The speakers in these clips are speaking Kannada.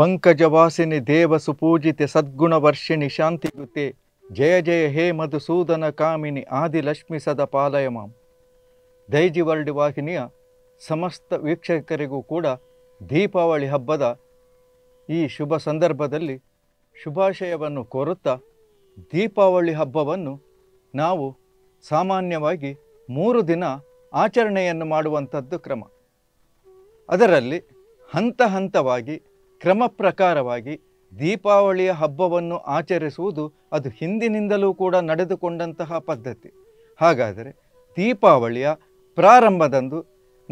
ಪಂಕಜವಾಸಿನಿ ಸದ್ಗುಣ ವರ್ಷಿಣಿ ಶಾಂತಿಯುತೆ ಜಯ ಜಯ ಹೇ ಮಧುಸೂದನ ಕಾಮಿನಿ ಆದಿ ಲಕ್ಷ್ಮಿ ಸದ ಪಾಲಯ ಮಾಂ ದೈಜಿ ವರ್ಲ್ಡ್ ವಾಹಿನಿಯ ಸಮಸ್ತ ವೀಕ್ಷಕರಿಗೂ ಕೂಡ ದೀಪಾವಳಿ ಹಬ್ಬದ ಈ ಶುಭ ಸಂದರ್ಭದಲ್ಲಿ ಶುಭಾಶಯವನ್ನು ಕೋರುತ್ತಾ ದೀಪಾವಳಿ ಹಬ್ಬವನ್ನು ನಾವು ಸಾಮಾನ್ಯವಾಗಿ ಮೂರು ದಿನ ಆಚರಣೆಯನ್ನು ಮಾಡುವಂಥದ್ದು ಕ್ರಮ ಅದರಲ್ಲಿ ಹಂತ ಹಂತವಾಗಿ ಕ್ರಮ ಪ್ರಕಾರವಾಗಿ ದೀಪಾವಳಿಯ ಹಬ್ಬವನ್ನು ಆಚರಿಸುವುದು ಅದು ಹಿಂದಿನಿಂದಲೂ ಕೂಡ ನಡೆದುಕೊಂಡಂತಹ ಪದ್ಧತಿ ಹಾಗಾದರೆ ದೀಪಾವಳಿಯ ಪ್ರಾರಂಭದಂದು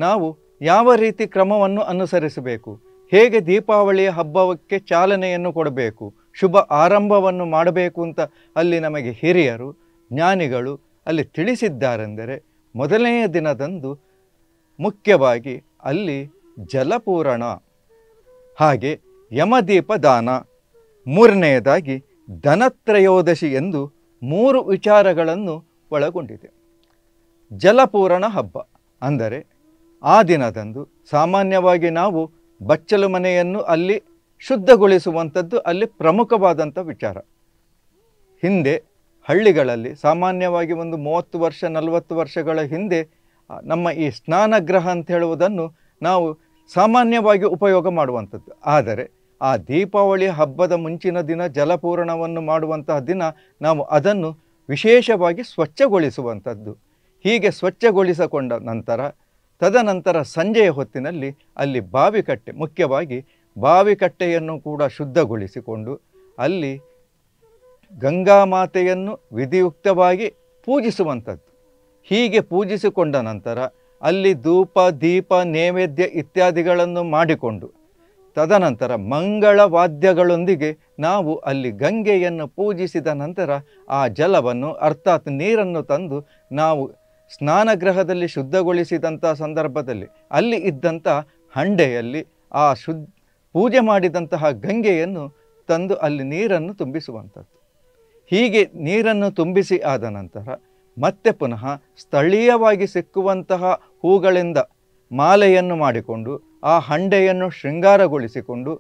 ನಾವು ಯಾವ ರೀತಿ ಕ್ರಮವನ್ನು ಅನುಸರಿಸಬೇಕು ಹೇಗೆ ದೀಪಾವಳಿಯ ಹಬ್ಬಕ್ಕೆ ಚಾಲನೆಯನ್ನು ಕೊಡಬೇಕು ಶುಭ ಆರಂಭವನ್ನು ಮಾಡಬೇಕು ಅಂತ ಅಲ್ಲಿ ನಮಗೆ ಹಿರಿಯರು ಜ್ಞಾನಿಗಳು ಅಲ್ಲಿ ತಿಳಿಸಿದ್ದಾರೆಂದರೆ ಮೊದಲನೆಯ ದಿನದಂದು ಮುಖ್ಯವಾಗಿ ಅಲ್ಲಿ ಜಲಪೂರಣ ಹಾಗೆ ಯಮದೀಪ ದಾನ ಮೂರನೆಯದಾಗಿ ಧನತ್ರಯೋದಶಿ ಎಂದು ಮೂರು ವಿಚಾರಗಳನ್ನು ಒಳಗೊಂಡಿದೆ ಜಲಪೂರಣ ಹಬ್ಬ ಅಂದರೆ ಆ ದಿನದಂದು ಸಾಮಾನ್ಯವಾಗಿ ನಾವು ಬಚ್ಚಲು ಮನೆಯನ್ನು ಅಲ್ಲಿ ಶುದ್ಧಗೊಳಿಸುವಂಥದ್ದು ಅಲ್ಲಿ ಪ್ರಮುಖವಾದಂಥ ವಿಚಾರ ಹಿಂದೆ ಹಳ್ಳಿಗಳಲ್ಲಿ ಸಾಮಾನ್ಯವಾಗಿ ಒಂದು ಮೂವತ್ತು ವರ್ಷ ನಲವತ್ತು ವರ್ಷಗಳ ಹಿಂದೆ ನಮ್ಮ ಈ ಸ್ನಾನಗ್ರಹ ಅಂತ ಹೇಳುವುದನ್ನು ನಾವು ಸಾಮಾನ್ಯವಾಗಿ ಉಪಯೋಗ ಮಾಡುವಂಥದ್ದು ಆದರೆ ಆ ದೀಪಾವಳಿ ಹಬ್ಬದ ಮುಂಚಿನ ದಿನ ಜಲಪೂರಣವನ್ನು ಮಾಡುವಂತಹ ದಿನ ನಾವು ಅದನ್ನು ವಿಶೇಷವಾಗಿ ಸ್ವಚ್ಛಗೊಳಿಸುವಂಥದ್ದು ಹೀಗೆ ಸ್ವಚ್ಛಗೊಳಿಸಿಕೊಂಡ ನಂತರ ತದನಂತರ ಸಂಜೆಯ ಹೊತ್ತಿನಲ್ಲಿ ಅಲ್ಲಿ ಬಾವಿಕಟ್ಟೆ ಮುಖ್ಯವಾಗಿ ಬಾವಿಕಟ್ಟೆಯನ್ನು ಕೂಡ ಶುದ್ಧಗೊಳಿಸಿಕೊಂಡು ಅಲ್ಲಿ ಗಂಗಾ ಮಾತೆಯನ್ನು ವಿಧಿಯುಕ್ತವಾಗಿ ಪೂಜಿಸುವಂಥದ್ದು ಹೀಗೆ ಪೂಜಿಸಿಕೊಂಡ ನಂತರ ಅಲ್ಲಿ ಧೂಪ ದೀಪ ನೈವೇದ್ಯ ಇತ್ಯಾದಿಗಳನ್ನು ಮಾಡಿಕೊಂಡು ತದನಂತರ ಮಂಗಳ ವಾದ್ಯಗಳೊಂದಿಗೆ ನಾವು ಅಲ್ಲಿ ಗಂಗೆಯನ್ನು ಪೂಜಿಸಿದ ನಂತರ ಆ ಜಲವನ್ನು ಅರ್ಥಾತ್ ನೀರನ್ನು ತಂದು ನಾವು ಸ್ನಾನಗೃಹದಲ್ಲಿ ಶುದ್ಧಗೊಳಿಸಿದಂಥ ಸಂದರ್ಭದಲ್ಲಿ ಅಲ್ಲಿ ಇದ್ದಂಥ ಹಂಡೆಯಲ್ಲಿ ಆ ಶುದ್ಧ ಪೂಜೆ ಮಾಡಿದಂತಹ ಗಂಗೆಯನ್ನು ತಂದು ಅಲ್ಲಿ ನೀರನ್ನು ತುಂಬಿಸುವಂಥದ್ದು ಹೀಗೆ ನೀರನ್ನು ತುಂಬಿಸಿ ಆದ ನಂತರ ಮತ್ತೆ ಪುನಃ ಸ್ಥಳೀಯವಾಗಿ ಸಿಕ್ಕುವಂತಹ ಹೂಗಳಿಂದ ಮಾಲೆಯನ್ನು ಮಾಡಿಕೊಂಡು ಆ ಹಂಡೆಯನ್ನು ಶೃಂಗಾರಗೊಳಿಸಿಕೊಂಡು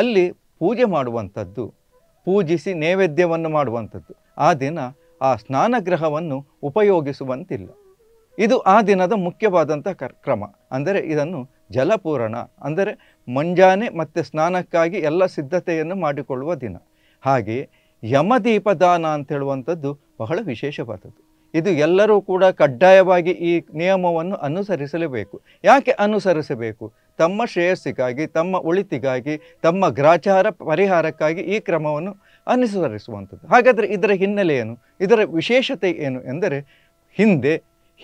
ಅಲ್ಲಿ ಪೂಜೆ ಮಾಡುವಂಥದ್ದು ಪೂಜಿಸಿ ನೈವೇದ್ಯವನ್ನು ಮಾಡುವಂಥದ್ದು ಆ ದಿನ ಆ ಸ್ನಾನಗ್ರಹವನ್ನು ಉಪಯೋಗಿಸುವಂತಿಲ್ಲ ಇದು ಆ ದಿನದ ಮುಖ್ಯವಾದಂಥ ಕ್ರಮ ಅಂದರೆ ಇದನ್ನು ಜಲಪೂರಣ ಅಂದರೆ ಮುಂಜಾನೆ ಮತ್ತು ಸ್ನಾನಕ್ಕಾಗಿ ಎಲ್ಲ ಸಿದ್ಧತೆಯನ್ನು ಮಾಡಿಕೊಳ್ಳುವ ದಿನ ಹಾಗೆ ಯಮದೀಪದಾನ ಅಂತ ಹೇಳುವಂಥದ್ದು ಬಹಳ ವಿಶೇಷವಾದದ್ದು ಇದು ಎಲ್ಲರೂ ಕೂಡ ಕಡ್ಡಾಯವಾಗಿ ಈ ನಿಯಮವನ್ನು ಅನುಸರಿಸಲೇಬೇಕು ಯಾಕೆ ಅನುಸರಿಸಬೇಕು ತಮ್ಮ ಶ್ರೇಯಸ್ಸಿಗಾಗಿ ತಮ್ಮ ಉಳಿತಿಗಾಗಿ ತಮ್ಮ ಗ್ರಾಚಾರ ಪರಿಹಾರಕ್ಕಾಗಿ ಈ ಕ್ರಮವನ್ನು ಅನುಸರಿಸುವಂಥದ್ದು ಹಾಗಾದರೆ ಇದರ ಹಿನ್ನೆಲೆ ಏನು ಇದರ ವಿಶೇಷತೆ ಏನು ಎಂದರೆ ಹಿಂದೆ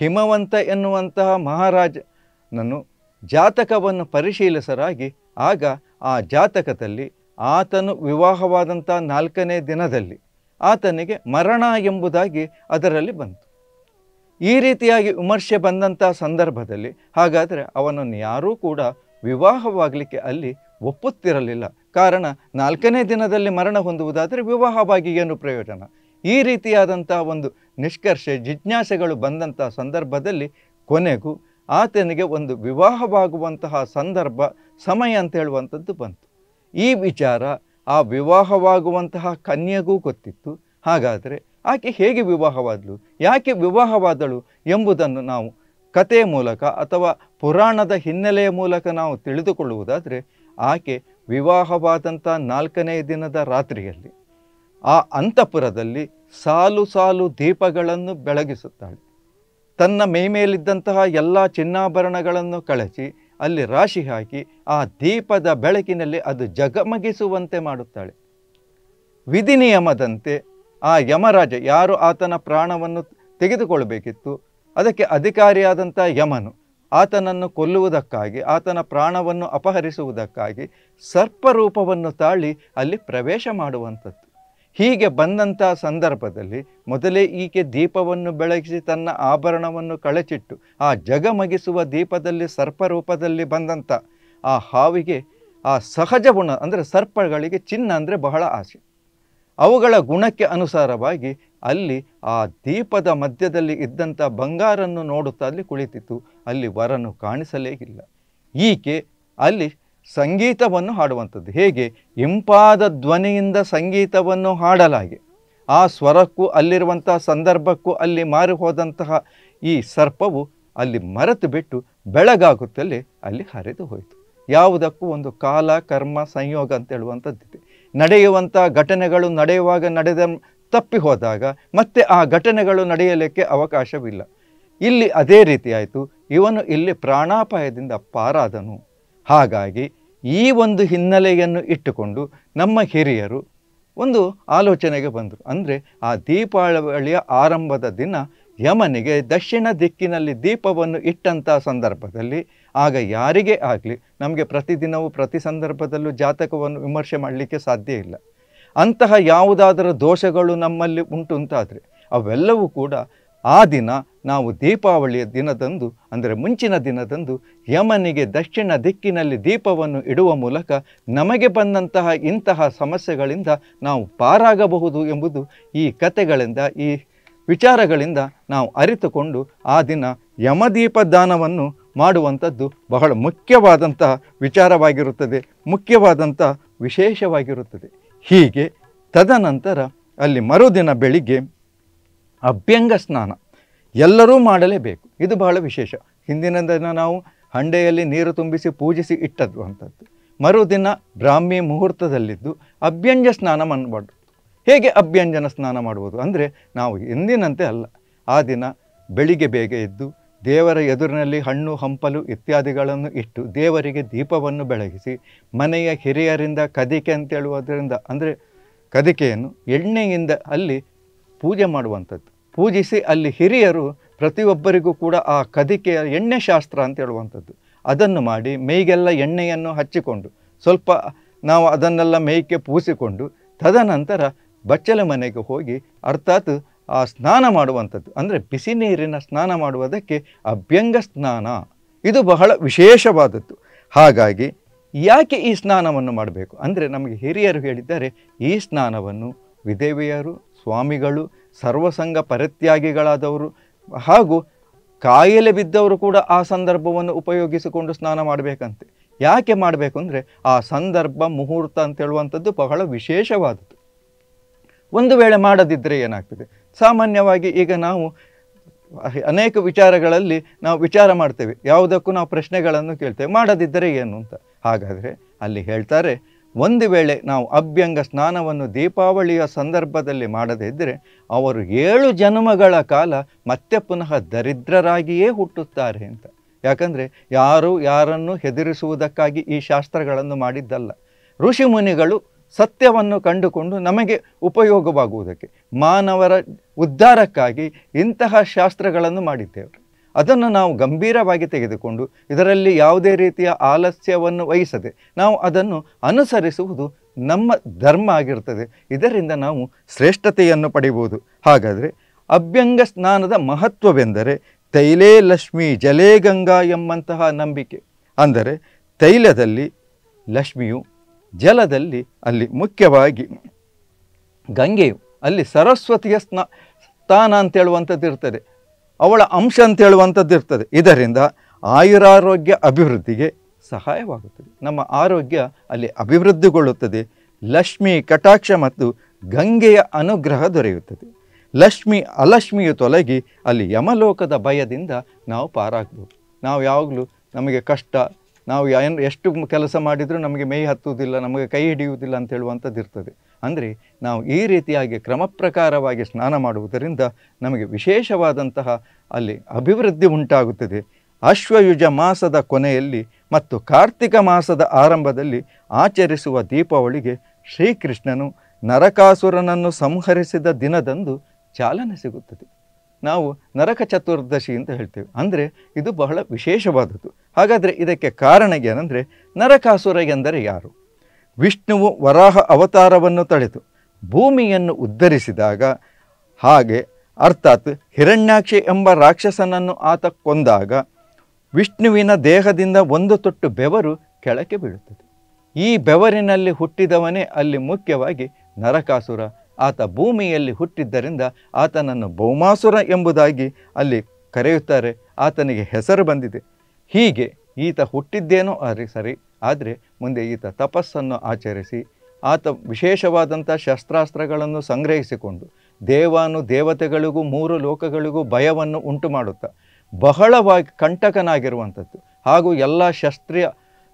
ಹಿಮವಂತ ಎನ್ನುವಂತಹ ಮಹಾರಾಜನನ್ನು ಜಾತಕವನ್ನು ಪರಿಶೀಲಿಸರಾಗಿ ಆಗ ಆ ಜಾತಕದಲ್ಲಿ ಆತನು ವಿವಾಹವಾದಂಥ ನಾಲ್ಕನೇ ದಿನದಲ್ಲಿ ಆತನಿಗೆ ಮರಣ ಎಂಬುದಾಗಿ ಅದರಲ್ಲಿ ಬಂತು ಈ ರೀತಿಯಾಗಿ ವಿಮರ್ಶೆ ಬಂದಂಥ ಸಂದರ್ಭದಲ್ಲಿ ಹಾಗಾದರೆ ಅವನನ್ನು ಯಾರೂ ಕೂಡ ವಿವಾಹವಾಗಲಿಕ್ಕೆ ಅಲ್ಲಿ ಒಪ್ಪುತ್ತಿರಲಿಲ್ಲ ಕಾರಣ ನಾಲ್ಕನೇ ದಿನದಲ್ಲಿ ಮರಣ ಹೊಂದುವುದಾದರೆ ವಿವಾಹವಾಗಿ ಏನು ಪ್ರಯೋಜನ ಈ ರೀತಿಯಾದಂಥ ಒಂದು ನಿಷ್ಕರ್ಷೆ ಜಿಜ್ಞಾಸೆಗಳು ಬಂದಂಥ ಸಂದರ್ಭದಲ್ಲಿ ಕೊನೆಗೂ ಆತನಿಗೆ ಒಂದು ವಿವಾಹವಾಗುವಂತಹ ಸಂದರ್ಭ ಸಮಯ ಅಂತ ಹೇಳುವಂಥದ್ದು ಬಂತು ಈ ವಿಚಾರ ಆ ವಿವಾಹವಾಗುವಂತಹ ಕನ್ಯೆಗೂ ಗೊತ್ತಿತ್ತು ಹಾಗಾದರೆ ಆಕೆ ಹೇಗೆ ವಿವಾಹವಾದಳು ಯಾಕೆ ವಿವಾಹವಾದಳು ಎಂಬುದನ್ನು ನಾವು ಕಥೆಯ ಮೂಲಕ ಅಥವಾ ಪುರಾಣದ ಹಿನ್ನೆಲೆಯ ಮೂಲಕ ನಾವು ತಿಳಿದುಕೊಳ್ಳುವುದಾದರೆ ಆಕೆ ವಿವಾಹವಾದಂಥ ನಾಲ್ಕನೇ ದಿನದ ರಾತ್ರಿಯಲ್ಲಿ ಆ ಅಂತಃಪುರದಲ್ಲಿ ಸಾಲು ಸಾಲು ದೀಪಗಳನ್ನು ಬೆಳಗಿಸುತ್ತಾಳೆ ತನ್ನ ಮೈಮೇಲಿದ್ದಂತಹ ಎಲ್ಲ ಚಿನ್ನಾಭರಣಗಳನ್ನು ಕಳಚಿ ಅಲ್ಲಿ ರಾಶಿ ಹಾಕಿ ಆ ದೀಪದ ಬೆಳಕಿನಲ್ಲಿ ಅದು ಜಗಮಗಿಸುವಂತೆ ಮಾಡುತ್ತಾಳೆ ವಿಧಿ ನಿಯಮದಂತೆ ಆ ಯಮರಾಜ ಯಾರು ಆತನ ಪ್ರಾಣವನ್ನು ತೆಗೆದುಕೊಳ್ಳಬೇಕಿತ್ತು ಅದಕ್ಕೆ ಅಧಿಕಾರಿಯಾದಂಥ ಯಮನು ಆತನನ್ನು ಕೊಲ್ಲುವುದಕ್ಕಾಗಿ ಆತನ ಪ್ರಾಣವನ್ನು ಅಪಹರಿಸುವುದಕ್ಕಾಗಿ ಸರ್ಪರೂಪವನ್ನು ತಾಳಿ ಅಲ್ಲಿ ಪ್ರವೇಶ ಮಾಡುವಂಥದ್ದು ಹೀಗೆ ಬಂದಂಥ ಸಂದರ್ಭದಲ್ಲಿ ಮೊದಲೇ ಈಕೆ ದೀಪವನ್ನು ಬೆಳಗಿಸಿ ತನ್ನ ಆಭರಣವನ್ನು ಕಳಚಿಟ್ಟು ಆ ಜಗಮಗಿಸುವ ದೀಪದಲ್ಲಿ ಸರ್ಪರೂಪದಲ್ಲಿ ಬಂದಂಥ ಆ ಹಾವಿಗೆ ಆ ಸಹಜ ಗುಣ ಅಂದರೆ ಸರ್ಪಗಳಿಗೆ ಚಿನ್ನ ಅಂದರೆ ಬಹಳ ಆಸೆ ಅವುಗಳ ಗುಣಕ್ಕೆ ಅನುಸಾರವಾಗಿ ಅಲ್ಲಿ ಆ ದೀಪದ ಮಧ್ಯದಲ್ಲಿ ಇದ್ದಂಥ ಬಂಗಾರನ್ನು ನೋಡುತ್ತಾ ಅಲ್ಲಿ ಕುಳಿತಿತ್ತು ಅಲ್ಲಿ ವರನು ಕಾಣಿಸಲೇ ಇಲ್ಲ ಈಕೆ ಅಲ್ಲಿ ಸಂಗೀತವನ್ನು ಹಾಡುವಂಥದ್ದು ಹೇಗೆ ಇಂಪಾದ ಧ್ವನಿಯಿಂದ ಸಂಗೀತವನ್ನು ಹಾಡಲಾಗಿ ಆ ಸ್ವರಕ್ಕೂ ಅಲ್ಲಿರುವಂತಹ ಸಂದರ್ಭಕ್ಕೂ ಅಲ್ಲಿ ಮಾರಿ ಹೋದಂತಹ ಈ ಸರ್ಪವು ಅಲ್ಲಿ ಮರೆತು ಬಿಟ್ಟು ಬೆಳಗಾಗುತ್ತಲೇ ಅಲ್ಲಿ ಹರಿದು ಹೋಯಿತು ಯಾವುದಕ್ಕೂ ಒಂದು ಕಾಲ ಕರ್ಮ ಸಂಯೋಗ ಅಂತ ಹೇಳುವಂಥದ್ದಿದೆ ನಡೆಯುವಂಥ ಘಟನೆಗಳು ನಡೆಯುವಾಗ ನಡೆದ ತಪ್ಪಿ ಹೋದಾಗ ಮತ್ತೆ ಆ ಘಟನೆಗಳು ನಡೆಯಲಿಕ್ಕೆ ಅವಕಾಶವಿಲ್ಲ ಇಲ್ಲಿ ಅದೇ ರೀತಿ ಆಯಿತು ಇವನು ಇಲ್ಲಿ ಪ್ರಾಣಾಪಾಯದಿಂದ ಪಾರಾದನು ಹಾಗಾಗಿ ಈ ಒಂದು ಹಿನ್ನೆಲೆಯನ್ನು ಇಟ್ಟುಕೊಂಡು ನಮ್ಮ ಹಿರಿಯರು ಒಂದು ಆಲೋಚನೆಗೆ ಬಂದರು ಅಂದರೆ ಆ ದೀಪಾವಳಿಯ ಆರಂಭದ ದಿನ ಯಮನಿಗೆ ದಕ್ಷಿಣ ದಿಕ್ಕಿನಲ್ಲಿ ದೀಪವನ್ನು ಇಟ್ಟಂಥ ಸಂದರ್ಭದಲ್ಲಿ ಆಗ ಯಾರಿಗೆ ಆಗಲಿ ನಮಗೆ ಪ್ರತಿದಿನವೂ ಪ್ರತಿ ಸಂದರ್ಭದಲ್ಲೂ ಜಾತಕವನ್ನು ವಿಮರ್ಶೆ ಮಾಡಲಿಕ್ಕೆ ಸಾಧ್ಯ ಇಲ್ಲ ಅಂತಹ ಯಾವುದಾದರೂ ದೋಷಗಳು ನಮ್ಮಲ್ಲಿ ಉಂಟು ಅಂತಾದರೆ ಅವೆಲ್ಲವೂ ಕೂಡ ಆ ದಿನ ನಾವು ದೀಪಾವಳಿಯ ದಿನದಂದು ಅಂದರೆ ಮುಂಚಿನ ದಿನದಂದು ಯಮನಿಗೆ ದಕ್ಷಿಣ ದಿಕ್ಕಿನಲ್ಲಿ ದೀಪವನ್ನು ಇಡುವ ಮೂಲಕ ನಮಗೆ ಬಂದಂತಹ ಇಂತಹ ಸಮಸ್ಯೆಗಳಿಂದ ನಾವು ಪಾರಾಗಬಹುದು ಎಂಬುದು ಈ ಕಥೆಗಳಿಂದ ಈ ವಿಚಾರಗಳಿಂದ ನಾವು ಅರಿತುಕೊಂಡು ಆ ದಿನ ಯಮದೀಪ ದಾನವನ್ನು ಮಾಡುವಂಥದ್ದು ಬಹಳ ಮುಖ್ಯವಾದಂತಹ ವಿಚಾರವಾಗಿರುತ್ತದೆ ಮುಖ್ಯವಾದಂಥ ವಿಶೇಷವಾಗಿರುತ್ತದೆ ಹೀಗೆ ತದನಂತರ ಅಲ್ಲಿ ಮರುದಿನ ಬೆಳಿಗ್ಗೆ ಅಭ್ಯಂಗ ಸ್ನಾನ ಎಲ್ಲರೂ ಮಾಡಲೇಬೇಕು ಇದು ಬಹಳ ವಿಶೇಷ ಹಿಂದಿನ ದಿನ ನಾವು ಹಂಡೆಯಲ್ಲಿ ನೀರು ತುಂಬಿಸಿ ಪೂಜಿಸಿ ಇಟ್ಟದ್ದು ಅಂಥದ್ದು ಮರುದಿನ ಬ್ರಾಹ್ಮಿ ಮುಹೂರ್ತದಲ್ಲಿದ್ದು ಅಭ್ಯಂಜ ಸ್ನಾನ ಮಾಡಬಾರ್ದು ಹೇಗೆ ಅಭ್ಯಂಜನ ಸ್ನಾನ ಮಾಡುವುದು ಅಂದರೆ ನಾವು ಎಂದಿನಂತೆ ಅಲ್ಲ ಆ ದಿನ ಬೆಳಿಗ್ಗೆ ಬೇಗ ಎದ್ದು ದೇವರ ಎದುರಿನಲ್ಲಿ ಹಣ್ಣು ಹಂಪಲು ಇತ್ಯಾದಿಗಳನ್ನು ಇಟ್ಟು ದೇವರಿಗೆ ದೀಪವನ್ನು ಬೆಳಗಿಸಿ ಮನೆಯ ಹಿರಿಯರಿಂದ ಕದಿಕೆ ಅಂತೇಳುವುದರಿಂದ ಅಂದರೆ ಕದಿಕೆಯನ್ನು ಎಣ್ಣೆಯಿಂದ ಅಲ್ಲಿ ಪೂಜೆ ಮಾಡುವಂಥದ್ದು ಪೂಜಿಸಿ ಅಲ್ಲಿ ಹಿರಿಯರು ಪ್ರತಿಯೊಬ್ಬರಿಗೂ ಕೂಡ ಆ ಕದಿಕೆಯ ಎಣ್ಣೆ ಶಾಸ್ತ್ರ ಅಂತ ಹೇಳುವಂಥದ್ದು ಅದನ್ನು ಮಾಡಿ ಮೈಗೆಲ್ಲ ಎಣ್ಣೆಯನ್ನು ಹಚ್ಚಿಕೊಂಡು ಸ್ವಲ್ಪ ನಾವು ಅದನ್ನೆಲ್ಲ ಮೈಗೆ ಪೂಸಿಕೊಂಡು ತದನಂತರ ಬಚ್ಚಲ ಮನೆಗೆ ಹೋಗಿ ಅರ್ಥಾತ್ ಆ ಸ್ನಾನ ಮಾಡುವಂಥದ್ದು ಅಂದರೆ ಬಿಸಿ ನೀರಿನ ಸ್ನಾನ ಮಾಡುವುದಕ್ಕೆ ಅಭ್ಯಂಗ ಸ್ನಾನ ಇದು ಬಹಳ ವಿಶೇಷವಾದದ್ದು ಹಾಗಾಗಿ ಯಾಕೆ ಈ ಸ್ನಾನವನ್ನು ಮಾಡಬೇಕು ಅಂದರೆ ನಮಗೆ ಹಿರಿಯರು ಹೇಳಿದ್ದಾರೆ ಈ ಸ್ನಾನವನ್ನು ವಿಧೇವಿಯರು ಸ್ವಾಮಿಗಳು ಸರ್ವಸಂಗ ಪರಿತ್ಯಾಗಿಗಳಾದವರು ಹಾಗೂ ಕಾಯಿಲೆ ಬಿದ್ದವರು ಕೂಡ ಆ ಸಂದರ್ಭವನ್ನು ಉಪಯೋಗಿಸಿಕೊಂಡು ಸ್ನಾನ ಮಾಡಬೇಕಂತೆ ಯಾಕೆ ಮಾಡಬೇಕು ಅಂದರೆ ಆ ಸಂದರ್ಭ ಮುಹೂರ್ತ ಅಂತೇಳುವಂಥದ್ದು ಬಹಳ ವಿಶೇಷವಾದದ್ದು ಒಂದು ವೇಳೆ ಮಾಡದಿದ್ದರೆ ಏನಾಗ್ತದೆ ಸಾಮಾನ್ಯವಾಗಿ ಈಗ ನಾವು ಅನೇಕ ವಿಚಾರಗಳಲ್ಲಿ ನಾವು ವಿಚಾರ ಮಾಡ್ತೇವೆ ಯಾವುದಕ್ಕೂ ನಾವು ಪ್ರಶ್ನೆಗಳನ್ನು ಕೇಳ್ತೇವೆ ಮಾಡದಿದ್ದರೆ ಏನು ಅಂತ ಹಾಗಾದರೆ ಅಲ್ಲಿ ಹೇಳ್ತಾರೆ ಒಂದು ವೇಳೆ ನಾವು ಅಭ್ಯಂಗ ಸ್ನಾನವನ್ನು ದೀಪಾವಳಿಯ ಸಂದರ್ಭದಲ್ಲಿ ಮಾಡದೇ ಇದ್ದರೆ ಅವರು ಏಳು ಜನ್ಮಗಳ ಕಾಲ ಮತ್ತೆ ಪುನಃ ದರಿದ್ರರಾಗಿಯೇ ಹುಟ್ಟುತ್ತಾರೆ ಅಂತ ಯಾಕಂದರೆ ಯಾರು ಯಾರನ್ನು ಹೆದರಿಸುವುದಕ್ಕಾಗಿ ಈ ಶಾಸ್ತ್ರಗಳನ್ನು ಮಾಡಿದ್ದಲ್ಲ ಋಷಿ ಮುನಿಗಳು ಸತ್ಯವನ್ನು ಕಂಡುಕೊಂಡು ನಮಗೆ ಉಪಯೋಗವಾಗುವುದಕ್ಕೆ ಮಾನವರ ಉದ್ಧಾರಕ್ಕಾಗಿ ಇಂತಹ ಶಾಸ್ತ್ರಗಳನ್ನು ಮಾಡಿದ್ದೇವೆ ಅದನ್ನು ನಾವು ಗಂಭೀರವಾಗಿ ತೆಗೆದುಕೊಂಡು ಇದರಲ್ಲಿ ಯಾವುದೇ ರೀತಿಯ ಆಲಸ್ಯವನ್ನು ವಹಿಸದೆ ನಾವು ಅದನ್ನು ಅನುಸರಿಸುವುದು ನಮ್ಮ ಧರ್ಮ ಆಗಿರ್ತದೆ ಇದರಿಂದ ನಾವು ಶ್ರೇಷ್ಠತೆಯನ್ನು ಪಡೆಯಬಹುದು ಹಾಗಾದರೆ ಅಭ್ಯಂಗ ಸ್ನಾನದ ಮಹತ್ವವೆಂದರೆ ತೈಲೇ ಲಕ್ಷ್ಮಿ ಜಲೇ ಗಂಗಾ ಎಂಬಂತಹ ನಂಬಿಕೆ ಅಂದರೆ ತೈಲದಲ್ಲಿ ಲಕ್ಷ್ಮಿಯು ಜಲದಲ್ಲಿ ಅಲ್ಲಿ ಮುಖ್ಯವಾಗಿ ಗಂಗೆಯು ಅಲ್ಲಿ ಸರಸ್ವತಿಯ ಸ್ನಾ ಸ್ಥಾನ ಅಂತೇಳುವಂಥದ್ದು ಇರ್ತದೆ ಅವಳ ಅಂಶ ಅಂತ ಹೇಳುವಂಥದ್ದು ಇರ್ತದೆ ಇದರಿಂದ ಆಯುರಾರೋಗ್ಯ ಅಭಿವೃದ್ಧಿಗೆ ಸಹಾಯವಾಗುತ್ತದೆ ನಮ್ಮ ಆರೋಗ್ಯ ಅಲ್ಲಿ ಅಭಿವೃದ್ಧಿಗೊಳ್ಳುತ್ತದೆ ಲಕ್ಷ್ಮಿ ಕಟಾಕ್ಷ ಮತ್ತು ಗಂಗೆಯ ಅನುಗ್ರಹ ದೊರೆಯುತ್ತದೆ ಲಕ್ಷ್ಮಿ ಅಲಕ್ಷ್ಮಿಯು ತೊಲಗಿ ಅಲ್ಲಿ ಯಮಲೋಕದ ಭಯದಿಂದ ನಾವು ಪಾರಾಗಬಹುದು ನಾವು ಯಾವಾಗಲೂ ನಮಗೆ ಕಷ್ಟ ನಾವು ಏನು ಎಷ್ಟು ಕೆಲಸ ಮಾಡಿದರೂ ನಮಗೆ ಮೈ ಹತ್ತುವುದಿಲ್ಲ ನಮಗೆ ಕೈ ಹಿಡಿಯುವುದಿಲ್ಲ ಅಂತ ಹೇಳುವಂಥದ್ದು ಇರ್ತದೆ ಅಂದರೆ ನಾವು ಈ ರೀತಿಯಾಗಿ ಕ್ರಮ ಪ್ರಕಾರವಾಗಿ ಸ್ನಾನ ಮಾಡುವುದರಿಂದ ನಮಗೆ ವಿಶೇಷವಾದಂತಹ ಅಲ್ಲಿ ಅಭಿವೃದ್ಧಿ ಉಂಟಾಗುತ್ತದೆ ಅಶ್ವಯುಜ ಮಾಸದ ಕೊನೆಯಲ್ಲಿ ಮತ್ತು ಕಾರ್ತಿಕ ಮಾಸದ ಆರಂಭದಲ್ಲಿ ಆಚರಿಸುವ ದೀಪಾವಳಿಗೆ ಶ್ರೀಕೃಷ್ಣನು ನರಕಾಸುರನನ್ನು ಸಂಹರಿಸಿದ ದಿನದಂದು ಚಾಲನೆ ಸಿಗುತ್ತದೆ ನಾವು ನರಕ ಚತುರ್ದಶಿ ಅಂತ ಹೇಳ್ತೇವೆ ಅಂದರೆ ಇದು ಬಹಳ ವಿಶೇಷವಾದದ್ದು ಹಾಗಾದರೆ ಇದಕ್ಕೆ ಕಾರಣ ಏನಂದರೆ ನರಕಾಸುರ ಎಂದರೆ ಯಾರು ವಿಷ್ಣುವು ವರಾಹ ಅವತಾರವನ್ನು ತಳೆದು ಭೂಮಿಯನ್ನು ಉದ್ಧರಿಸಿದಾಗ ಹಾಗೆ ಅರ್ಥಾತ್ ಹಿರಣ್ಯಾಕ್ಷಿ ಎಂಬ ರಾಕ್ಷಸನನ್ನು ಆತ ಕೊಂದಾಗ ವಿಷ್ಣುವಿನ ದೇಹದಿಂದ ಒಂದು ತೊಟ್ಟು ಬೆವರು ಕೆಳಕ್ಕೆ ಬೀಳುತ್ತದೆ ಈ ಬೆವರಿನಲ್ಲಿ ಹುಟ್ಟಿದವನೇ ಅಲ್ಲಿ ಮುಖ್ಯವಾಗಿ ನರಕಾಸುರ ಆತ ಭೂಮಿಯಲ್ಲಿ ಹುಟ್ಟಿದ್ದರಿಂದ ಆತನನ್ನು ಭೌಮಾಸುರ ಎಂಬುದಾಗಿ ಅಲ್ಲಿ ಕರೆಯುತ್ತಾರೆ ಆತನಿಗೆ ಹೆಸರು ಬಂದಿದೆ ಹೀಗೆ ಈತ ಹುಟ್ಟಿದ್ದೇನೋ ಅರಿ ಸರಿ ಆದರೆ ಮುಂದೆ ಈತ ತಪಸ್ಸನ್ನು ಆಚರಿಸಿ ಆತ ವಿಶೇಷವಾದಂಥ ಶಸ್ತ್ರಾಸ್ತ್ರಗಳನ್ನು ಸಂಗ್ರಹಿಸಿಕೊಂಡು ದೇವಾನು ದೇವತೆಗಳಿಗೂ ಮೂರು ಲೋಕಗಳಿಗೂ ಭಯವನ್ನು ಉಂಟು ಮಾಡುತ್ತಾ ಬಹಳವಾಗಿ ಕಂಟಕನಾಗಿರುವಂಥದ್ದು ಹಾಗೂ ಎಲ್ಲ ಶಸ್ತ್ರೀಯ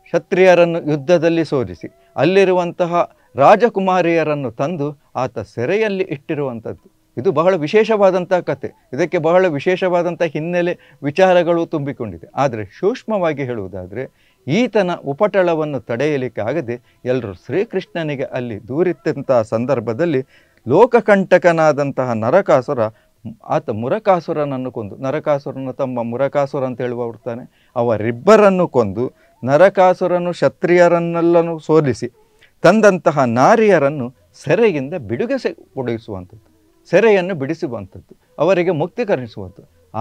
ಕ್ಷತ್ರಿಯರನ್ನು ಯುದ್ಧದಲ್ಲಿ ಸೋಲಿಸಿ ಅಲ್ಲಿರುವಂತಹ ರಾಜಕುಮಾರಿಯರನ್ನು ತಂದು ಆತ ಸೆರೆಯಲ್ಲಿ ಇಟ್ಟಿರುವಂಥದ್ದು ಇದು ಬಹಳ ವಿಶೇಷವಾದಂಥ ಕತೆ ಇದಕ್ಕೆ ಬಹಳ ವಿಶೇಷವಾದಂಥ ಹಿನ್ನೆಲೆ ವಿಚಾರಗಳು ತುಂಬಿಕೊಂಡಿದೆ ಆದರೆ ಸೂಕ್ಷ್ಮವಾಗಿ ಹೇಳುವುದಾದರೆ ಈತನ ಉಪಟಳವನ್ನು ತಡೆಯಲಿಕ್ಕೆ ಆಗದೆ ಎಲ್ಲರೂ ಶ್ರೀಕೃಷ್ಣನಿಗೆ ಅಲ್ಲಿ ದೂರಿತ್ತಂತಹ ಸಂದರ್ಭದಲ್ಲಿ ಲೋಕಕಂಟಕನಾದಂತಹ ನರಕಾಸುರ ಆತ ಮುರಕಾಸುರನನ್ನು ಕೊಂದು ನರಕಾಸುರನ ತಮ್ಮ ಮುರಕಾಸುರ ಅಂತ ಹೇಳುವ ಅವರ್ತಾನೆ ಅವರಿಬ್ಬರನ್ನು ಕೊಂದು ನರಕಾಸುರನು ಕ್ಷತ್ರಿಯರನ್ನೆಲ್ಲನೂ ಸೋಲಿಸಿ ತಂದಂತಹ ನಾರಿಯರನ್ನು ಸೆರೆಯಿಂದ ಬಿಡುಗಸೆ ಒಡಗಿಸುವಂಥದ್ದು ಸೆರೆಯನ್ನು ಬಿಡಿಸುವಂಥದ್ದು ಅವರಿಗೆ ಮುಕ್ತಿ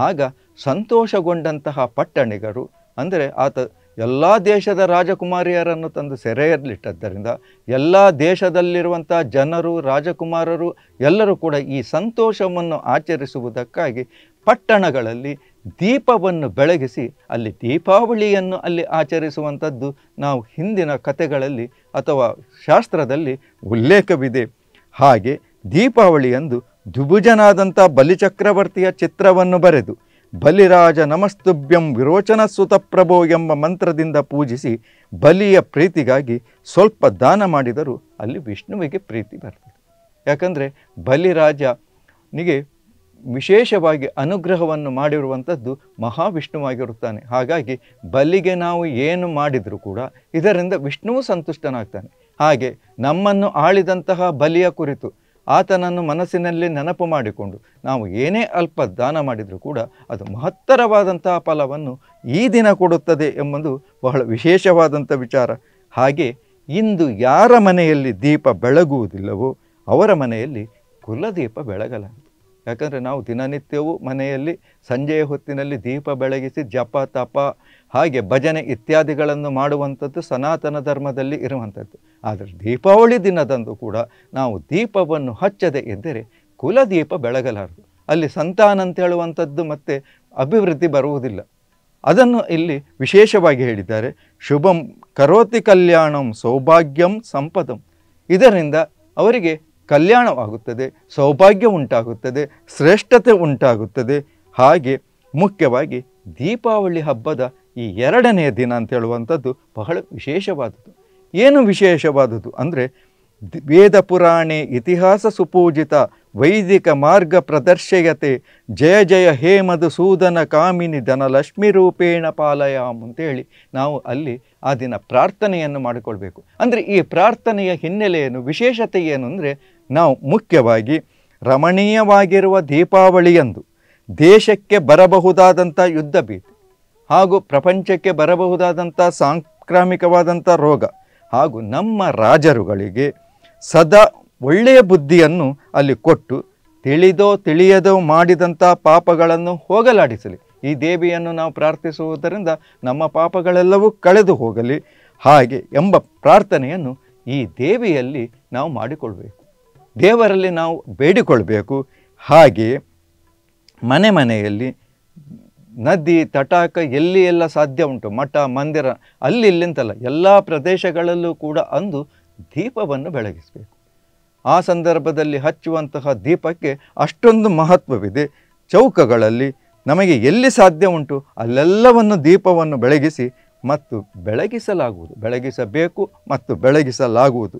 ಆಗ ಸಂತೋಷಗೊಂಡಂತಹ ಪಟ್ಟಣಿಗರು ಅಂದರೆ ಆತ ಎಲ್ಲ ದೇಶದ ರಾಜಕುಮಾರಿಯರನ್ನು ತಂದು ಸೆರೆಯಲ್ಲಿಟ್ಟದ್ದರಿಂದ ಎಲ್ಲ ದೇಶದಲ್ಲಿರುವಂಥ ಜನರು ರಾಜಕುಮಾರರು ಎಲ್ಲರೂ ಕೂಡ ಈ ಸಂತೋಷವನ್ನು ಆಚರಿಸುವುದಕ್ಕಾಗಿ ಪಟ್ಟಣಗಳಲ್ಲಿ ದೀಪವನ್ನು ಬೆಳಗಿಸಿ ಅಲ್ಲಿ ದೀಪಾವಳಿಯನ್ನು ಅಲ್ಲಿ ಆಚರಿಸುವಂಥದ್ದು ನಾವು ಹಿಂದಿನ ಕಥೆಗಳಲ್ಲಿ ಅಥವಾ ಶಾಸ್ತ್ರದಲ್ಲಿ ಉಲ್ಲೇಖವಿದೆ ಹಾಗೆ ದೀಪಾವಳಿಯಂದು ದ್ವಿಭುಜನಾದಂಥ ಬಲಿಚಕ್ರವರ್ತಿಯ ಚಿತ್ರವನ್ನು ಬರೆದು ಬಲಿರಾಜ ನಮಸ್ತುಭ್ಯಂ ವಿರೋಚನ ಸುತ ಪ್ರಭೋ ಎಂಬ ಮಂತ್ರದಿಂದ ಪೂಜಿಸಿ ಬಲಿಯ ಪ್ರೀತಿಗಾಗಿ ಸ್ವಲ್ಪ ದಾನ ಮಾಡಿದರೂ ಅಲ್ಲಿ ವಿಷ್ಣುವಿಗೆ ಪ್ರೀತಿ ಬರ್ತದೆ ಯಾಕಂದರೆ ಬಲಿರಾಜನಿಗೆ ವಿಶೇಷವಾಗಿ ಅನುಗ್ರಹವನ್ನು ಮಾಡಿರುವಂಥದ್ದು ಮಹಾವಿಷ್ಣುವಾಗಿರುತ್ತಾನೆ ಹಾಗಾಗಿ ಬಲಿಗೆ ನಾವು ಏನು ಮಾಡಿದರೂ ಕೂಡ ಇದರಿಂದ ವಿಷ್ಣುವು ಸಂತುಷ್ಟನಾಗ್ತಾನೆ ಹಾಗೆ ನಮ್ಮನ್ನು ಆಳಿದಂತಹ ಬಲಿಯ ಕುರಿತು ಆತನನ್ನು ಮನಸ್ಸಿನಲ್ಲಿ ನೆನಪು ಮಾಡಿಕೊಂಡು ನಾವು ಏನೇ ಅಲ್ಪ ದಾನ ಮಾಡಿದರೂ ಕೂಡ ಅದು ಮಹತ್ತರವಾದಂತಹ ಫಲವನ್ನು ಈ ದಿನ ಕೊಡುತ್ತದೆ ಎಂಬುದು ಬಹಳ ವಿಶೇಷವಾದಂಥ ವಿಚಾರ ಹಾಗೆ ಇಂದು ಯಾರ ಮನೆಯಲ್ಲಿ ದೀಪ ಬೆಳಗುವುದಿಲ್ಲವೋ ಅವರ ಮನೆಯಲ್ಲಿ ಕುಲದೀಪ ಬೆಳಗಲಾಗಿದೆ ಯಾಕಂದರೆ ನಾವು ದಿನನಿತ್ಯವೂ ಮನೆಯಲ್ಲಿ ಸಂಜೆಯ ಹೊತ್ತಿನಲ್ಲಿ ದೀಪ ಬೆಳಗಿಸಿ ಜಪ ತಪ ಹಾಗೆ ಭಜನೆ ಇತ್ಯಾದಿಗಳನ್ನು ಮಾಡುವಂಥದ್ದು ಸನಾತನ ಧರ್ಮದಲ್ಲಿ ಇರುವಂಥದ್ದು ಆದರೆ ದೀಪಾವಳಿ ದಿನದಂದು ಕೂಡ ನಾವು ದೀಪವನ್ನು ಹಚ್ಚದೆ ಇದ್ದರೆ ಕುಲದೀಪ ಬೆಳಗಲಾರದು ಅಲ್ಲಿ ಸಂತಾನ ಅಂತ ಹೇಳುವಂಥದ್ದು ಮತ್ತೆ ಅಭಿವೃದ್ಧಿ ಬರುವುದಿಲ್ಲ ಅದನ್ನು ಇಲ್ಲಿ ವಿಶೇಷವಾಗಿ ಹೇಳಿದ್ದಾರೆ ಶುಭಂ ಕರೋತಿ ಕಲ್ಯಾಣಂ ಸೌಭಾಗ್ಯಂ ಸಂಪದಂ ಇದರಿಂದ ಅವರಿಗೆ ಕಲ್ಯಾಣವಾಗುತ್ತದೆ ಸೌಭಾಗ್ಯ ಉಂಟಾಗುತ್ತದೆ ಶ್ರೇಷ್ಠತೆ ಉಂಟಾಗುತ್ತದೆ ಹಾಗೆ ಮುಖ್ಯವಾಗಿ ದೀಪಾವಳಿ ಹಬ್ಬದ ಈ ಎರಡನೆಯ ದಿನ ಅಂತ ಹೇಳುವಂಥದ್ದು ಬಹಳ ವಿಶೇಷವಾದದ್ದು ಏನು ವಿಶೇಷವಾದದ್ದು ಅಂದರೆ ವೇದ ಪುರಾಣೆ ಇತಿಹಾಸ ಸುಪೂಜಿತ ವೈದಿಕ ಮಾರ್ಗ ಪ್ರದರ್ಶಯತೆ ಜಯ ಜಯ ಹೇಮದ ಸೂದನ ಕಾಮಿನಿ ಧನಲಕ್ಷ್ಮಿ ರೂಪೇಣ ಪಾಲಯಾಮ್ ಅಂತೇಳಿ ನಾವು ಅಲ್ಲಿ ಆ ದಿನ ಪ್ರಾರ್ಥನೆಯನ್ನು ಮಾಡಿಕೊಳ್ಬೇಕು ಅಂದರೆ ಈ ಪ್ರಾರ್ಥನೆಯ ಹಿನ್ನೆಲೆಯನ್ನು ವಿಶೇಷತೆ ಏನು ಅಂದರೆ ನಾವು ಮುಖ್ಯವಾಗಿ ರಮಣೀಯವಾಗಿರುವ ದೀಪಾವಳಿಯಂದು ದೇಶಕ್ಕೆ ಬರಬಹುದಾದಂಥ ಯುದ್ಧ ಭೀತಿ ಹಾಗೂ ಪ್ರಪಂಚಕ್ಕೆ ಬರಬಹುದಾದಂಥ ಸಾಂಕ್ರಾಮಿಕವಾದಂಥ ರೋಗ ಹಾಗೂ ನಮ್ಮ ರಾಜರುಗಳಿಗೆ ಸದಾ ಒಳ್ಳೆಯ ಬುದ್ಧಿಯನ್ನು ಅಲ್ಲಿ ಕೊಟ್ಟು ತಿಳಿದೋ ತಿಳಿಯದೋ ಮಾಡಿದಂಥ ಪಾಪಗಳನ್ನು ಹೋಗಲಾಡಿಸಲಿ ಈ ದೇವಿಯನ್ನು ನಾವು ಪ್ರಾರ್ಥಿಸುವುದರಿಂದ ನಮ್ಮ ಪಾಪಗಳೆಲ್ಲವೂ ಕಳೆದು ಹೋಗಲಿ ಹಾಗೆ ಎಂಬ ಪ್ರಾರ್ಥನೆಯನ್ನು ಈ ದೇವಿಯಲ್ಲಿ ನಾವು ಮಾಡಿಕೊಳ್ಳಬೇಕು ದೇವರಲ್ಲಿ ನಾವು ಬೇಡಿಕೊಳ್ಬೇಕು ಹಾಗೆ ಮನೆ ಮನೆಯಲ್ಲಿ ನದಿ ತಟಾಕ ಎಲ್ಲಿ ಎಲ್ಲ ಸಾಧ್ಯ ಉಂಟು ಮಠ ಮಂದಿರ ಅಲ್ಲಿ ಇಲ್ಲಿಂತಲ್ಲ ಎಲ್ಲ ಪ್ರದೇಶಗಳಲ್ಲೂ ಕೂಡ ಅಂದು ದೀಪವನ್ನು ಬೆಳಗಿಸಬೇಕು ಆ ಸಂದರ್ಭದಲ್ಲಿ ಹಚ್ಚುವಂತಹ ದೀಪಕ್ಕೆ ಅಷ್ಟೊಂದು ಮಹತ್ವವಿದೆ ಚೌಕಗಳಲ್ಲಿ ನಮಗೆ ಎಲ್ಲಿ ಸಾಧ್ಯ ಉಂಟು ಅಲ್ಲೆಲ್ಲವನ್ನು ದೀಪವನ್ನು ಬೆಳಗಿಸಿ ಮತ್ತು ಬೆಳಗಿಸಲಾಗುವುದು ಬೆಳಗಿಸಬೇಕು ಮತ್ತು ಬೆಳಗಿಸಲಾಗುವುದು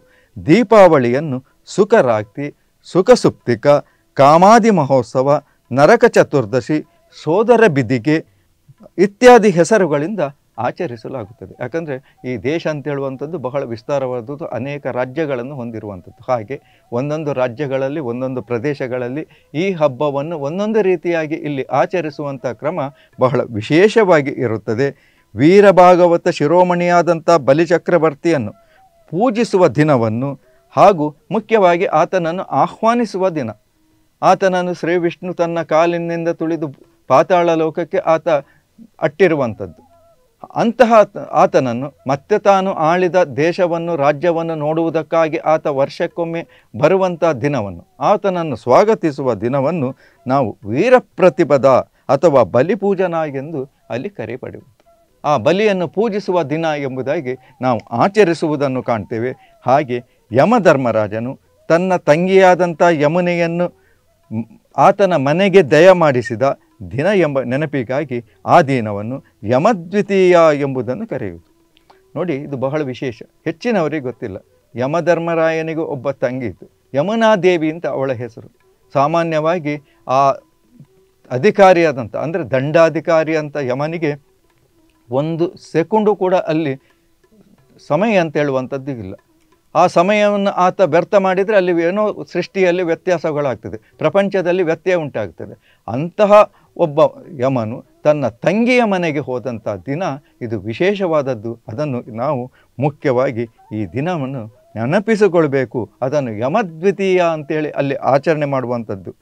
ದೀಪಾವಳಿಯನ್ನು ಸುಖರಾಕ್ತಿ ಸುಪ್ತಿಕ ಕಾಮಾದಿ ಮಹೋತ್ಸವ ನರಕ ಚತುರ್ದಶಿ ಸೋದರ ಬಿದಿಗೆ ಇತ್ಯಾದಿ ಹೆಸರುಗಳಿಂದ ಆಚರಿಸಲಾಗುತ್ತದೆ ಯಾಕಂದರೆ ಈ ದೇಶ ಅಂತೇಳುವಂಥದ್ದು ಬಹಳ ವಿಸ್ತಾರವಾದದ್ದು ಅನೇಕ ರಾಜ್ಯಗಳನ್ನು ಹೊಂದಿರುವಂಥದ್ದು ಹಾಗೆ ಒಂದೊಂದು ರಾಜ್ಯಗಳಲ್ಲಿ ಒಂದೊಂದು ಪ್ರದೇಶಗಳಲ್ಲಿ ಈ ಹಬ್ಬವನ್ನು ಒಂದೊಂದು ರೀತಿಯಾಗಿ ಇಲ್ಲಿ ಆಚರಿಸುವಂಥ ಕ್ರಮ ಬಹಳ ವಿಶೇಷವಾಗಿ ಇರುತ್ತದೆ ವೀರಭಾಗವತ ಶಿರೋಮಣಿಯಾದಂಥ ಬಲಿಚಕ್ರವರ್ತಿಯನ್ನು ಪೂಜಿಸುವ ದಿನವನ್ನು ಹಾಗೂ ಮುಖ್ಯವಾಗಿ ಆತನನ್ನು ಆಹ್ವಾನಿಸುವ ದಿನ ಆತನನ್ನು ಶ್ರೀ ವಿಷ್ಣು ತನ್ನ ಕಾಲಿನಿಂದ ತುಳಿದು ಪಾತಾಳ ಲೋಕಕ್ಕೆ ಆತ ಅಟ್ಟಿರುವಂಥದ್ದು ಅಂತಹ ಆತನನ್ನು ಮತ್ತೆ ತಾನು ಆಳಿದ ದೇಶವನ್ನು ರಾಜ್ಯವನ್ನು ನೋಡುವುದಕ್ಕಾಗಿ ಆತ ವರ್ಷಕ್ಕೊಮ್ಮೆ ಬರುವಂಥ ದಿನವನ್ನು ಆತನನ್ನು ಸ್ವಾಗತಿಸುವ ದಿನವನ್ನು ನಾವು ವೀರಪ್ರತಿಪದ ಅಥವಾ ಬಲಿಪೂಜನ ಎಂದು ಅಲ್ಲಿ ಕರೆಪಡೆವು ಆ ಬಲಿಯನ್ನು ಪೂಜಿಸುವ ದಿನ ಎಂಬುದಾಗಿ ನಾವು ಆಚರಿಸುವುದನ್ನು ಕಾಣ್ತೇವೆ ಹಾಗೆ ಯಮಧರ್ಮರಾಜನು ತನ್ನ ತಂಗಿಯಾದಂಥ ಯಮುನೆಯನ್ನು ಆತನ ಮನೆಗೆ ದಯ ಮಾಡಿಸಿದ ದಿನ ಎಂಬ ನೆನಪಿಗಾಗಿ ಆ ದಿನವನ್ನು ಯಮದ್ವಿತೀಯ ಎಂಬುದನ್ನು ಕರೆಯುವುದು ನೋಡಿ ಇದು ಬಹಳ ವಿಶೇಷ ಹೆಚ್ಚಿನವರಿಗೆ ಗೊತ್ತಿಲ್ಲ ಯಮಧರ್ಮರಾಯನಿಗೂ ಒಬ್ಬ ತಂಗಿ ಇತ್ತು ಯಮುನಾದೇವಿ ಅಂತ ಅವಳ ಹೆಸರು ಸಾಮಾನ್ಯವಾಗಿ ಆ ಅಧಿಕಾರಿಯಾದಂಥ ಅಂದರೆ ದಂಡಾಧಿಕಾರಿ ಅಂತ ಯಮನಿಗೆ ಒಂದು ಸೆಕೆಂಡು ಕೂಡ ಅಲ್ಲಿ ಸಮಯ ಅಂತ ಹೇಳುವಂಥದ್ದು ಇಲ್ಲ ಆ ಸಮಯವನ್ನು ಆತ ವ್ಯರ್ಥ ಮಾಡಿದರೆ ಅಲ್ಲಿ ಏನೋ ಸೃಷ್ಟಿಯಲ್ಲಿ ವ್ಯತ್ಯಾಸಗಳಾಗ್ತದೆ ಪ್ರಪಂಚದಲ್ಲಿ ವ್ಯತ್ಯಯ ಉಂಟಾಗ್ತದೆ ಅಂತಹ ಒಬ್ಬ ಯಮನು ತನ್ನ ತಂಗಿಯ ಮನೆಗೆ ಹೋದಂಥ ದಿನ ಇದು ವಿಶೇಷವಾದದ್ದು ಅದನ್ನು ನಾವು ಮುಖ್ಯವಾಗಿ ಈ ದಿನವನ್ನು ನೆನಪಿಸಿಕೊಳ್ಬೇಕು ಅದನ್ನು ಯಮದ್ವಿತೀಯ ಅಂತೇಳಿ ಅಲ್ಲಿ ಆಚರಣೆ ಮಾಡುವಂಥದ್ದು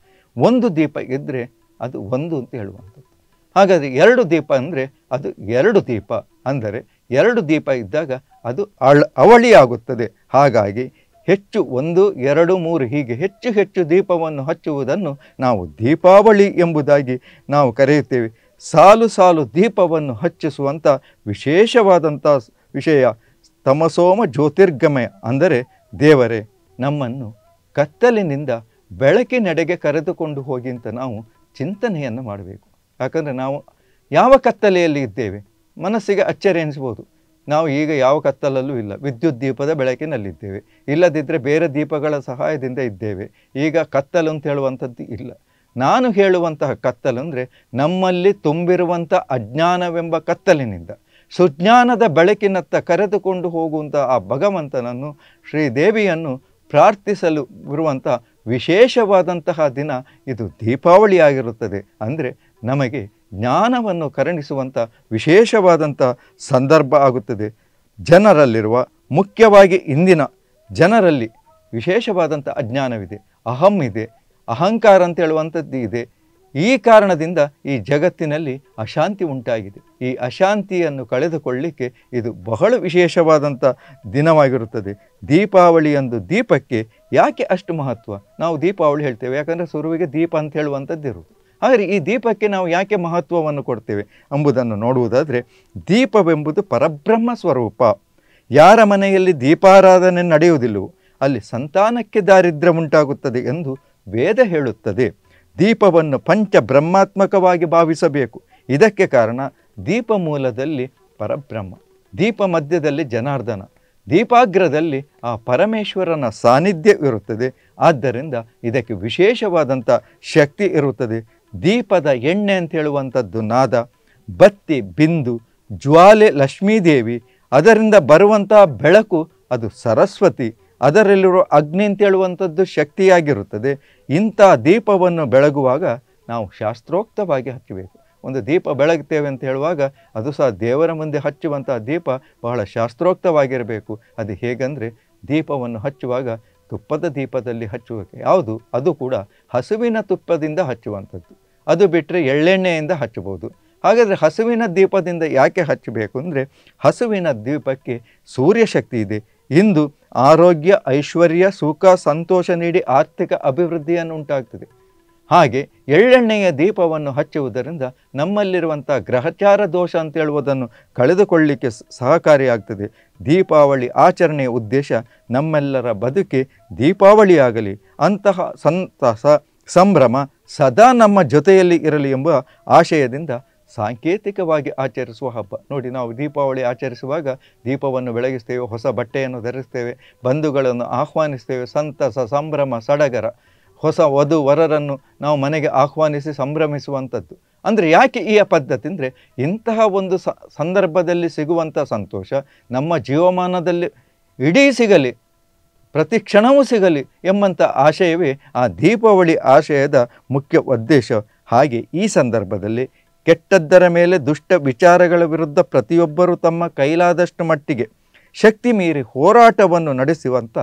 ಒಂದು ದೀಪ ಇದ್ದರೆ ಅದು ಒಂದು ಅಂತ ಹೇಳುವಂಥದ್ದು ಹಾಗಾದರೆ ಎರಡು ದೀಪ ಅಂದರೆ ಅದು ಎರಡು ದೀಪ ಅಂದರೆ ಎರಡು ದೀಪ ಇದ್ದಾಗ ಅದು ಅಳ ಅವಳಿಯಾಗುತ್ತದೆ ಹಾಗಾಗಿ ಹೆಚ್ಚು ಒಂದು ಎರಡು ಮೂರು ಹೀಗೆ ಹೆಚ್ಚು ಹೆಚ್ಚು ದೀಪವನ್ನು ಹಚ್ಚುವುದನ್ನು ನಾವು ದೀಪಾವಳಿ ಎಂಬುದಾಗಿ ನಾವು ಕರೆಯುತ್ತೇವೆ ಸಾಲು ಸಾಲು ದೀಪವನ್ನು ಹಚ್ಚಿಸುವಂಥ ವಿಶೇಷವಾದಂಥ ವಿಷಯ ತಮಸೋಮ ಜ್ಯೋತಿರ್ಗಮಯ ಅಂದರೆ ದೇವರೇ ನಮ್ಮನ್ನು ಕತ್ತಲಿನಿಂದ ಬೆಳಕಿನೆಡೆಗೆ ಕರೆದುಕೊಂಡು ಹೋಗಿಂತ ನಾವು ಚಿಂತನೆಯನ್ನು ಮಾಡಬೇಕು ಯಾಕಂದರೆ ನಾವು ಯಾವ ಕತ್ತಲೆಯಲ್ಲಿ ಇದ್ದೇವೆ ಮನಸ್ಸಿಗೆ ಅಚ್ಚರಿ ಅನಿಸ್ಬೋದು ನಾವು ಈಗ ಯಾವ ಕತ್ತಲಲ್ಲೂ ಇಲ್ಲ ವಿದ್ಯುತ್ ದೀಪದ ಬೆಳಕಿನಲ್ಲಿದ್ದೇವೆ ಇಲ್ಲದಿದ್ದರೆ ಬೇರೆ ದೀಪಗಳ ಸಹಾಯದಿಂದ ಇದ್ದೇವೆ ಈಗ ಕತ್ತಲು ಅಂತ ಹೇಳುವಂಥದ್ದು ಇಲ್ಲ ನಾನು ಹೇಳುವಂತಹ ಕತ್ತಲು ಅಂದರೆ ನಮ್ಮಲ್ಲಿ ತುಂಬಿರುವಂಥ ಅಜ್ಞಾನವೆಂಬ ಕತ್ತಲಿನಿಂದ ಸುಜ್ಞಾನದ ಬೆಳಕಿನತ್ತ ಕರೆದುಕೊಂಡು ಹೋಗುವಂಥ ಆ ಭಗವಂತನನ್ನು ಶ್ರೀದೇವಿಯನ್ನು ಪ್ರಾರ್ಥಿಸಲು ಬರುವಂಥ ವಿಶೇಷವಾದಂತಹ ದಿನ ಇದು ದೀಪಾವಳಿಯಾಗಿರುತ್ತದೆ ಅಂದರೆ ನಮಗೆ ಜ್ಞಾನವನ್ನು ಕರುಣಿಸುವಂಥ ವಿಶೇಷವಾದಂಥ ಸಂದರ್ಭ ಆಗುತ್ತದೆ ಜನರಲ್ಲಿರುವ ಮುಖ್ಯವಾಗಿ ಇಂದಿನ ಜನರಲ್ಲಿ ವಿಶೇಷವಾದಂಥ ಅಜ್ಞಾನವಿದೆ ಅಹಂ ಇದೆ ಅಹಂಕಾರ ಅಂತ ಹೇಳುವಂಥದ್ದು ಇದೆ ಈ ಕಾರಣದಿಂದ ಈ ಜಗತ್ತಿನಲ್ಲಿ ಅಶಾಂತಿ ಉಂಟಾಗಿದೆ ಈ ಅಶಾಂತಿಯನ್ನು ಕಳೆದುಕೊಳ್ಳಿಕ್ಕೆ ಇದು ಬಹಳ ವಿಶೇಷವಾದಂಥ ದಿನವಾಗಿರುತ್ತದೆ ದೀಪಾವಳಿ ಎಂದು ದೀಪಕ್ಕೆ ಯಾಕೆ ಅಷ್ಟು ಮಹತ್ವ ನಾವು ದೀಪಾವಳಿ ಹೇಳ್ತೇವೆ ಯಾಕಂದರೆ ಸುರುವಿಗೆ ದೀಪ ಅಂತ ಹೇಳುವಂಥದ್ದಿರುವುದು ಆದರೆ ಈ ದೀಪಕ್ಕೆ ನಾವು ಯಾಕೆ ಮಹತ್ವವನ್ನು ಕೊಡ್ತೇವೆ ಎಂಬುದನ್ನು ನೋಡುವುದಾದರೆ ದೀಪವೆಂಬುದು ಪರಬ್ರಹ್ಮ ಸ್ವರೂಪ ಯಾರ ಮನೆಯಲ್ಲಿ ದೀಪಾರಾಧನೆ ನಡೆಯುವುದಿಲ್ಲವೋ ಅಲ್ಲಿ ಸಂತಾನಕ್ಕೆ ದಾರಿದ್ರ್ಯ ಉಂಟಾಗುತ್ತದೆ ಎಂದು ವೇದ ಹೇಳುತ್ತದೆ ದೀಪವನ್ನು ಪಂಚ ಬ್ರಹ್ಮಾತ್ಮಕವಾಗಿ ಭಾವಿಸಬೇಕು ಇದಕ್ಕೆ ಕಾರಣ ದೀಪ ಮೂಲದಲ್ಲಿ ಪರಬ್ರಹ್ಮ ದೀಪ ಮಧ್ಯದಲ್ಲಿ ಜನಾರ್ದನ ದೀಪಾಗ್ರದಲ್ಲಿ ಆ ಪರಮೇಶ್ವರನ ಸಾನ್ನಿಧ್ಯವಿರುತ್ತದೆ ಆದ್ದರಿಂದ ಇದಕ್ಕೆ ವಿಶೇಷವಾದಂಥ ಶಕ್ತಿ ಇರುತ್ತದೆ ದೀಪದ ಎಣ್ಣೆ ಅಂತ ಹೇಳುವಂಥದ್ದು ನಾದ ಬತ್ತಿ ಬಿಂದು ಜ್ವಾಲೆ ಲಕ್ಷ್ಮೀದೇವಿ ಅದರಿಂದ ಬರುವಂತಹ ಬೆಳಕು ಅದು ಸರಸ್ವತಿ ಅದರಲ್ಲಿರುವ ಅಗ್ನಿ ಅಂತ ಹೇಳುವಂಥದ್ದು ಶಕ್ತಿಯಾಗಿರುತ್ತದೆ ಇಂಥ ದೀಪವನ್ನು ಬೆಳಗುವಾಗ ನಾವು ಶಾಸ್ತ್ರೋಕ್ತವಾಗಿ ಹಚ್ಚಬೇಕು ಒಂದು ದೀಪ ಬೆಳಗ್ತೇವೆ ಅಂತ ಹೇಳುವಾಗ ಅದು ಸಹ ದೇವರ ಮುಂದೆ ಹಚ್ಚುವಂಥ ದೀಪ ಬಹಳ ಶಾಸ್ತ್ರೋಕ್ತವಾಗಿರಬೇಕು ಅದು ಹೇಗೆಂದರೆ ದೀಪವನ್ನು ಹಚ್ಚುವಾಗ ತುಪ್ಪದ ದೀಪದಲ್ಲಿ ಹಚ್ಚುವಿಕೆ ಯಾವುದು ಅದು ಕೂಡ ಹಸುವಿನ ತುಪ್ಪದಿಂದ ಹಚ್ಚುವಂಥದ್ದು ಅದು ಬಿಟ್ಟರೆ ಎಳ್ಳೆಣ್ಣೆಯಿಂದ ಹಚ್ಚಬಹುದು ಹಾಗಾದರೆ ಹಸುವಿನ ದೀಪದಿಂದ ಯಾಕೆ ಹಚ್ಚಬೇಕು ಅಂದರೆ ಹಸುವಿನ ದೀಪಕ್ಕೆ ಸೂರ್ಯಶಕ್ತಿ ಇದೆ ಇಂದು ಆರೋಗ್ಯ ಐಶ್ವರ್ಯ ಸುಖ ಸಂತೋಷ ನೀಡಿ ಆರ್ಥಿಕ ಅಭಿವೃದ್ಧಿಯನ್ನು ಉಂಟಾಗ್ತದೆ ಹಾಗೆ ಎಳ್ಳೆಣ್ಣೆಯ ದೀಪವನ್ನು ಹಚ್ಚುವುದರಿಂದ ನಮ್ಮಲ್ಲಿರುವಂಥ ಗ್ರಹಚಾರ ದೋಷ ಅಂತ ಹೇಳುವುದನ್ನು ಕಳೆದುಕೊಳ್ಳಲಿಕ್ಕೆ ಸಹಕಾರಿಯಾಗ್ತದೆ ದೀಪಾವಳಿ ಆಚರಣೆಯ ಉದ್ದೇಶ ನಮ್ಮೆಲ್ಲರ ಬದುಕಿ ದೀಪಾವಳಿಯಾಗಲಿ ಅಂತಹ ಸಂತಸ ಸಂಭ್ರಮ ಸದಾ ನಮ್ಮ ಜೊತೆಯಲ್ಲಿ ಇರಲಿ ಎಂಬ ಆಶಯದಿಂದ ಸಾಂಕೇತಿಕವಾಗಿ ಆಚರಿಸುವ ಹಬ್ಬ ನೋಡಿ ನಾವು ದೀಪಾವಳಿ ಆಚರಿಸುವಾಗ ದೀಪವನ್ನು ಬೆಳಗಿಸ್ತೇವೆ ಹೊಸ ಬಟ್ಟೆಯನ್ನು ಧರಿಸ್ತೇವೆ ಬಂಧುಗಳನ್ನು ಆಹ್ವಾನಿಸ್ತೇವೆ ಸಂತಸ ಸಂಭ್ರಮ ಸಡಗರ ಹೊಸ ವಧು ವರರನ್ನು ನಾವು ಮನೆಗೆ ಆಹ್ವಾನಿಸಿ ಸಂಭ್ರಮಿಸುವಂಥದ್ದು ಅಂದರೆ ಯಾಕೆ ಈ ಪದ್ಧತಿ ಅಂದರೆ ಇಂತಹ ಒಂದು ಸಂದರ್ಭದಲ್ಲಿ ಸಿಗುವಂಥ ಸಂತೋಷ ನಮ್ಮ ಜೀವಮಾನದಲ್ಲಿ ಇಡೀ ಸಿಗಲಿ ಪ್ರತಿ ಕ್ಷಣವೂ ಸಿಗಲಿ ಎಂಬಂಥ ಆಶಯವೇ ಆ ದೀಪಾವಳಿ ಆಶಯದ ಮುಖ್ಯ ಉದ್ದೇಶ ಹಾಗೆ ಈ ಸಂದರ್ಭದಲ್ಲಿ ಕೆಟ್ಟದ್ದರ ಮೇಲೆ ದುಷ್ಟ ವಿಚಾರಗಳ ವಿರುದ್ಧ ಪ್ರತಿಯೊಬ್ಬರೂ ತಮ್ಮ ಕೈಲಾದಷ್ಟು ಮಟ್ಟಿಗೆ ಶಕ್ತಿ ಮೀರಿ ಹೋರಾಟವನ್ನು ನಡೆಸುವಂಥ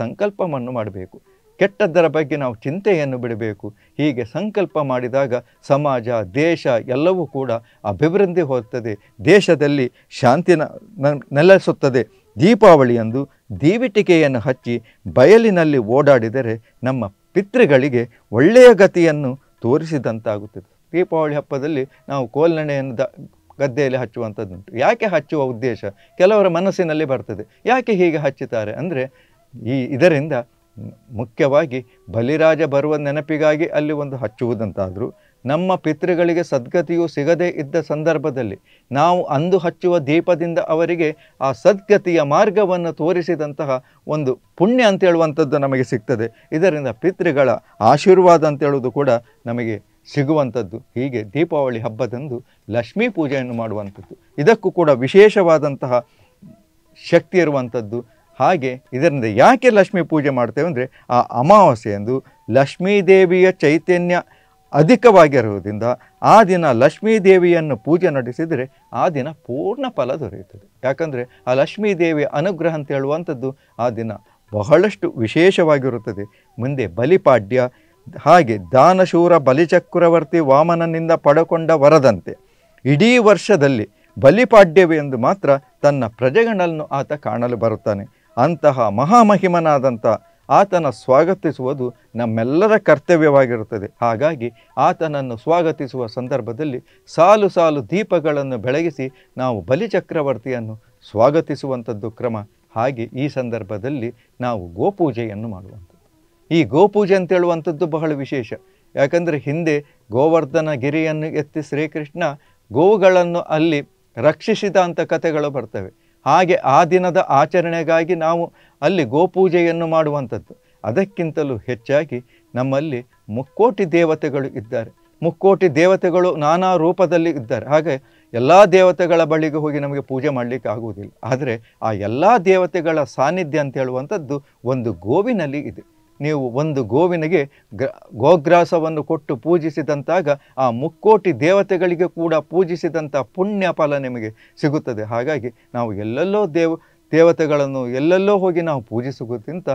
ಸಂಕಲ್ಪವನ್ನು ಮಾಡಬೇಕು ಕೆಟ್ಟದ್ದರ ಬಗ್ಗೆ ನಾವು ಚಿಂತೆಯನ್ನು ಬಿಡಬೇಕು ಹೀಗೆ ಸಂಕಲ್ಪ ಮಾಡಿದಾಗ ಸಮಾಜ ದೇಶ ಎಲ್ಲವೂ ಕೂಡ ಅಭಿವೃದ್ಧಿ ಹೋಗ್ತದೆ ದೇಶದಲ್ಲಿ ಶಾಂತಿನ ನೆಲೆಸುತ್ತದೆ ದೀಪಾವಳಿಯಂದು ದೀವಿಟಿಕೆಯನ್ನು ಹಚ್ಚಿ ಬಯಲಿನಲ್ಲಿ ಓಡಾಡಿದರೆ ನಮ್ಮ ಪಿತೃಗಳಿಗೆ ಒಳ್ಳೆಯ ಗತಿಯನ್ನು ತೋರಿಸಿದಂತಾಗುತ್ತದೆ ದೀಪಾವಳಿ ಹಬ್ಬದಲ್ಲಿ ನಾವು ಕೋಲ್ನಣೆಯನ್ನು ದ ಗದ್ದೆಯಲ್ಲಿ ಹಚ್ಚುವಂಥದ್ದುಂಟು ಯಾಕೆ ಹಚ್ಚುವ ಉದ್ದೇಶ ಕೆಲವರ ಮನಸ್ಸಿನಲ್ಲಿ ಬರ್ತದೆ ಯಾಕೆ ಹೀಗೆ ಹಚ್ಚುತ್ತಾರೆ ಅಂದರೆ ಈ ಇದರಿಂದ ಮುಖ್ಯವಾಗಿ ಬಲಿರಾಜ ಬರುವ ನೆನಪಿಗಾಗಿ ಅಲ್ಲಿ ಒಂದು ಹಚ್ಚುವುದಂತಾದರೂ ನಮ್ಮ ಪಿತೃಗಳಿಗೆ ಸದ್ಗತಿಯು ಸಿಗದೇ ಇದ್ದ ಸಂದರ್ಭದಲ್ಲಿ ನಾವು ಅಂದು ಹಚ್ಚುವ ದೀಪದಿಂದ ಅವರಿಗೆ ಆ ಸದ್ಗತಿಯ ಮಾರ್ಗವನ್ನು ತೋರಿಸಿದಂತಹ ಒಂದು ಪುಣ್ಯ ಅಂತೇಳುವಂಥದ್ದು ನಮಗೆ ಸಿಗ್ತದೆ ಇದರಿಂದ ಪಿತೃಗಳ ಆಶೀರ್ವಾದ ಹೇಳೋದು ಕೂಡ ನಮಗೆ ಸಿಗುವಂಥದ್ದು ಹೀಗೆ ದೀಪಾವಳಿ ಹಬ್ಬದಂದು ಲಕ್ಷ್ಮೀ ಪೂಜೆಯನ್ನು ಮಾಡುವಂಥದ್ದು ಇದಕ್ಕೂ ಕೂಡ ವಿಶೇಷವಾದಂತಹ ಶಕ್ತಿ ಇರುವಂಥದ್ದು ಹಾಗೆ ಇದರಿಂದ ಯಾಕೆ ಲಕ್ಷ್ಮೀ ಪೂಜೆ ಮಾಡ್ತೇವೆ ಅಂದರೆ ಆ ಅಮಾವಾಸ್ಯೆಯಂದು ಲಕ್ಷ್ಮೀ ದೇವಿಯ ಚೈತನ್ಯ ಅಧಿಕವಾಗಿರುವುದರಿಂದ ಆ ದಿನ ಲಕ್ಷ್ಮೀ ದೇವಿಯನ್ನು ಪೂಜೆ ನಡೆಸಿದರೆ ಆ ದಿನ ಪೂರ್ಣ ಫಲ ದೊರೆಯುತ್ತದೆ ಯಾಕಂದರೆ ಆ ಲಕ್ಷ್ಮೀ ದೇವಿಯ ಅನುಗ್ರಹ ಅಂತ ಹೇಳುವಂಥದ್ದು ಆ ದಿನ ಬಹಳಷ್ಟು ವಿಶೇಷವಾಗಿರುತ್ತದೆ ಮುಂದೆ ಬಲಿಪಾಡ್ಯ ಹಾಗೆ ದಾನಶೂರ ಬಲಿಚಕ್ರವರ್ತಿ ವಾಮನನಿಂದ ಪಡಕೊಂಡ ವರದಂತೆ ಇಡೀ ವರ್ಷದಲ್ಲಿ ಬಲಿಪಾಡ್ಯವೆಂದು ಮಾತ್ರ ತನ್ನ ಪ್ರಜೆಗಳನ್ನು ಆತ ಕಾಣಲು ಬರುತ್ತಾನೆ ಅಂತಹ ಮಹಾಮಹಿಮನಾದಂಥ ಆತನ ಸ್ವಾಗತಿಸುವುದು ನಮ್ಮೆಲ್ಲರ ಕರ್ತವ್ಯವಾಗಿರುತ್ತದೆ ಹಾಗಾಗಿ ಆತನನ್ನು ಸ್ವಾಗತಿಸುವ ಸಂದರ್ಭದಲ್ಲಿ ಸಾಲು ಸಾಲು ದೀಪಗಳನ್ನು ಬೆಳಗಿಸಿ ನಾವು ಬಲಿಚಕ್ರವರ್ತಿಯನ್ನು ಸ್ವಾಗತಿಸುವಂಥದ್ದು ಕ್ರಮ ಹಾಗೆ ಈ ಸಂದರ್ಭದಲ್ಲಿ ನಾವು ಗೋಪೂಜೆಯನ್ನು ಮಾಡುವಂಥದ್ದು ಈ ಗೋಪೂಜೆ ಅಂತೇಳುವಂಥದ್ದು ಬಹಳ ವಿಶೇಷ ಯಾಕಂದರೆ ಹಿಂದೆ ಗೋವರ್ಧನ ಗಿರಿಯನ್ನು ಎತ್ತಿ ಶ್ರೀಕೃಷ್ಣ ಗೋವುಗಳನ್ನು ಅಲ್ಲಿ ರಕ್ಷಿಸಿದ ಅಂತ ಕಥೆಗಳು ಬರ್ತವೆ ಹಾಗೆ ಆ ದಿನದ ಆಚರಣೆಗಾಗಿ ನಾವು ಅಲ್ಲಿ ಗೋಪೂಜೆಯನ್ನು ಮಾಡುವಂಥದ್ದು ಅದಕ್ಕಿಂತಲೂ ಹೆಚ್ಚಾಗಿ ನಮ್ಮಲ್ಲಿ ಮುಕ್ಕೋಟಿ ದೇವತೆಗಳು ಇದ್ದಾರೆ ಮುಕ್ಕೋಟಿ ದೇವತೆಗಳು ನಾನಾ ರೂಪದಲ್ಲಿ ಇದ್ದಾರೆ ಹಾಗೆ ಎಲ್ಲ ದೇವತೆಗಳ ಬಳಿಗೆ ಹೋಗಿ ನಮಗೆ ಪೂಜೆ ಮಾಡಲಿಕ್ಕೆ ಆಗುವುದಿಲ್ಲ ಆದರೆ ಆ ಎಲ್ಲ ದೇವತೆಗಳ ಸಾನ್ನಿಧ್ಯ ಅಂತ ಹೇಳುವಂಥದ್ದು ಒಂದು ಗೋವಿನಲ್ಲಿ ಇದೆ ನೀವು ಒಂದು ಗೋವಿನಿಗೆ ಗ್ರ ಗೋಗ್ರಾಸವನ್ನು ಕೊಟ್ಟು ಪೂಜಿಸಿದಂತಾಗ ಆ ಮುಕ್ಕೋಟಿ ದೇವತೆಗಳಿಗೆ ಕೂಡ ಪೂಜಿಸಿದಂಥ ಪುಣ್ಯ ಫಲ ನಿಮಗೆ ಸಿಗುತ್ತದೆ ಹಾಗಾಗಿ ನಾವು ಎಲ್ಲೆಲ್ಲೋ ದೇವ ದೇವತೆಗಳನ್ನು ಎಲ್ಲೆಲ್ಲೋ ಹೋಗಿ ನಾವು ಪೂಜಿಸುವುದಕ್ಕಿಂತ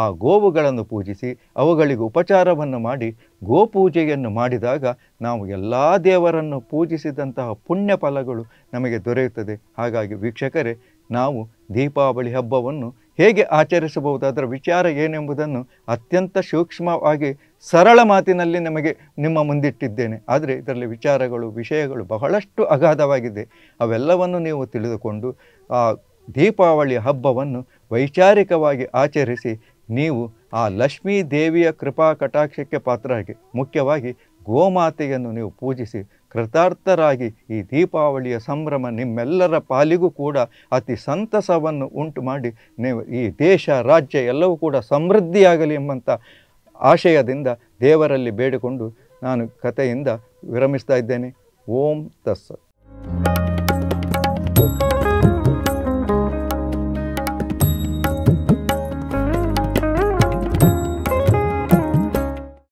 ಆ ಗೋವುಗಳನ್ನು ಪೂಜಿಸಿ ಅವುಗಳಿಗೆ ಉಪಚಾರವನ್ನು ಮಾಡಿ ಗೋಪೂಜೆಯನ್ನು ಮಾಡಿದಾಗ ನಾವು ಎಲ್ಲ ದೇವರನ್ನು ಪೂಜಿಸಿದಂತಹ ಪುಣ್ಯ ಫಲಗಳು ನಮಗೆ ದೊರೆಯುತ್ತದೆ ಹಾಗಾಗಿ ವೀಕ್ಷಕರೇ ನಾವು ದೀಪಾವಳಿ ಹಬ್ಬವನ್ನು ಹೇಗೆ ಅದರ ವಿಚಾರ ಏನೆಂಬುದನ್ನು ಅತ್ಯಂತ ಸೂಕ್ಷ್ಮವಾಗಿ ಸರಳ ಮಾತಿನಲ್ಲಿ ನಿಮಗೆ ನಿಮ್ಮ ಮುಂದಿಟ್ಟಿದ್ದೇನೆ ಆದರೆ ಇದರಲ್ಲಿ ವಿಚಾರಗಳು ವಿಷಯಗಳು ಬಹಳಷ್ಟು ಅಗಾಧವಾಗಿದೆ ಅವೆಲ್ಲವನ್ನು ನೀವು ತಿಳಿದುಕೊಂಡು ಆ ದೀಪಾವಳಿ ಹಬ್ಬವನ್ನು ವೈಚಾರಿಕವಾಗಿ ಆಚರಿಸಿ ನೀವು ಆ ಲಕ್ಷ್ಮೀ ದೇವಿಯ ಕೃಪಾ ಕಟಾಕ್ಷಕ್ಕೆ ಪಾತ್ರರಾಗಿ ಮುಖ್ಯವಾಗಿ ಗೋಮಾತೆಯನ್ನು ನೀವು ಪೂಜಿಸಿ ಕೃತಾರ್ಥರಾಗಿ ಈ ದೀಪಾವಳಿಯ ಸಂಭ್ರಮ ನಿಮ್ಮೆಲ್ಲರ ಪಾಲಿಗೂ ಕೂಡ ಅತಿ ಸಂತಸವನ್ನು ಉಂಟು ಮಾಡಿ ನೀವು ಈ ದೇಶ ರಾಜ್ಯ ಎಲ್ಲವೂ ಕೂಡ ಸಮೃದ್ಧಿಯಾಗಲಿ ಎಂಬಂಥ ಆಶಯದಿಂದ ದೇವರಲ್ಲಿ ಬೇಡಿಕೊಂಡು ನಾನು ಕಥೆಯಿಂದ ವಿರಮಿಸ್ತಾ ಇದ್ದೇನೆ ಓಂ ತಸ್ಸ